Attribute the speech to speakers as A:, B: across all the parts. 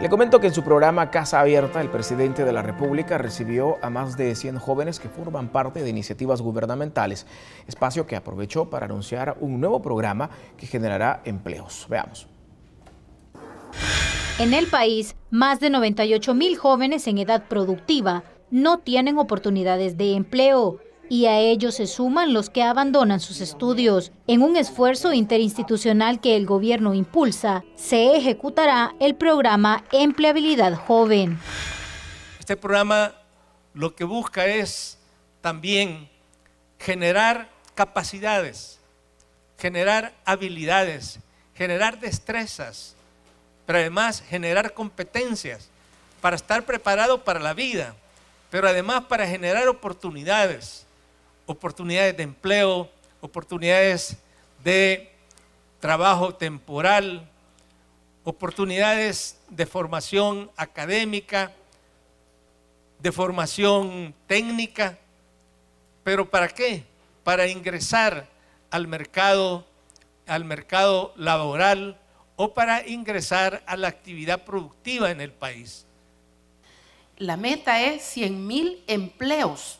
A: Le comento que en su programa Casa Abierta, el presidente de la República recibió a más de 100 jóvenes que forman parte de iniciativas gubernamentales, espacio que aprovechó para anunciar un nuevo programa que generará empleos. Veamos.
B: En el país, más de 98 mil jóvenes en edad productiva no tienen oportunidades de empleo y a ellos se suman los que abandonan sus estudios. En un esfuerzo interinstitucional que el gobierno impulsa, se ejecutará el programa Empleabilidad Joven.
A: Este programa lo que busca es también generar capacidades, generar habilidades, generar destrezas, pero además generar competencias para estar preparado para la vida, pero además para generar oportunidades, oportunidades de empleo, oportunidades de trabajo temporal, oportunidades de formación académica, de formación técnica. ¿Pero para qué? Para ingresar al mercado, al mercado laboral o para ingresar a la actividad productiva en el país.
C: La meta es 100.000 empleos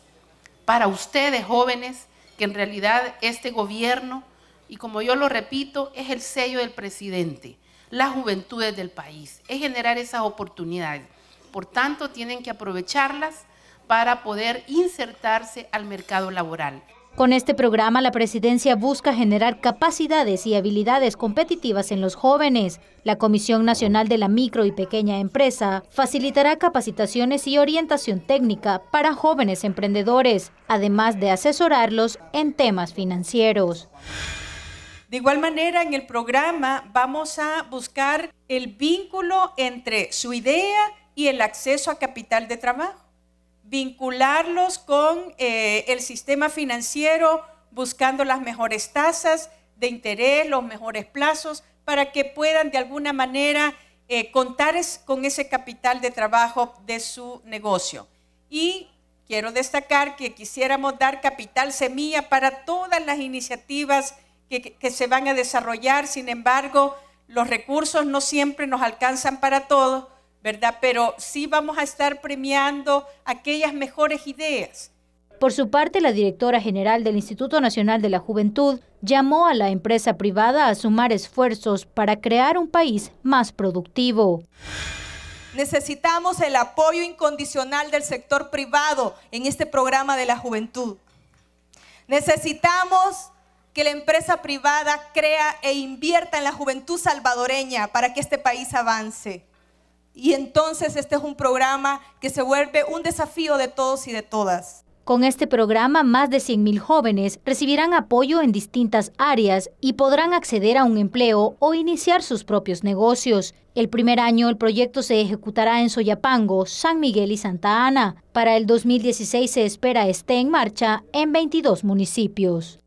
C: para ustedes jóvenes, que en realidad este gobierno, y como yo lo repito, es el sello del presidente, las juventudes del país, es generar esas oportunidades. Por tanto, tienen que aprovecharlas para poder insertarse al mercado laboral.
B: Con este programa, la presidencia busca generar capacidades y habilidades competitivas en los jóvenes. La Comisión Nacional de la Micro y Pequeña Empresa facilitará capacitaciones y orientación técnica para jóvenes emprendedores, además de asesorarlos en temas financieros.
D: De igual manera, en el programa vamos a buscar el vínculo entre su idea y el acceso a capital de trabajo vincularlos con eh, el sistema financiero, buscando las mejores tasas de interés, los mejores plazos, para que puedan de alguna manera eh, contar con ese capital de trabajo de su negocio. Y quiero destacar que quisiéramos dar capital semilla para todas las iniciativas que, que se van a desarrollar, sin embargo, los recursos no siempre nos alcanzan para todos, ¿verdad? Pero sí vamos a estar premiando aquellas mejores ideas.
B: Por su parte, la directora general del Instituto Nacional de la Juventud llamó a la empresa privada a sumar esfuerzos para crear un país más productivo.
E: Necesitamos el apoyo incondicional del sector privado en este programa de la juventud. Necesitamos que la empresa privada crea e invierta en la juventud salvadoreña para que este país avance. Y entonces este es un programa que se vuelve un desafío de todos y de todas.
B: Con este programa, más de 100.000 jóvenes recibirán apoyo en distintas áreas y podrán acceder a un empleo o iniciar sus propios negocios. El primer año el proyecto se ejecutará en Soyapango, San Miguel y Santa Ana. Para el 2016 se espera esté en marcha en 22 municipios.